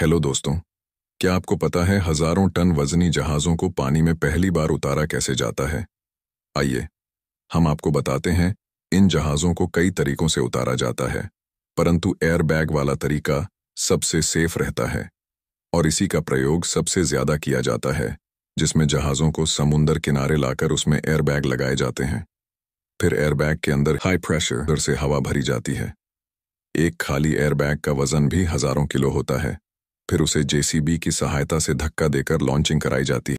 hello दोस्तों क्या आपको पता है हजारों टन वजनी जहाज़ों को पानी में पहली बार उतारा कैसे जाता है आइए हम आपको बताते हैं इन जहाज़ों को कई तरीकों से उतारा जाता है परंतु एयरबैग वाला तरीका सबसे सेफ रहता है और इसी का प्रयोग सबसे ज़्यादा किया जाता है जिसमें जहाज़ों को समुन्दर किनारे लाकर उसमें एयरबैग लगाए जाते हैं फिर एयरबैग के अंदर हाई प्रेशर से हवा भरी जाती है एक खाली एयरबैग का वजन भी हज़ारों किलो होता है फिर उसे जेसीबी की सहायता से धक्का देकर लॉन्चिंग कराई जाती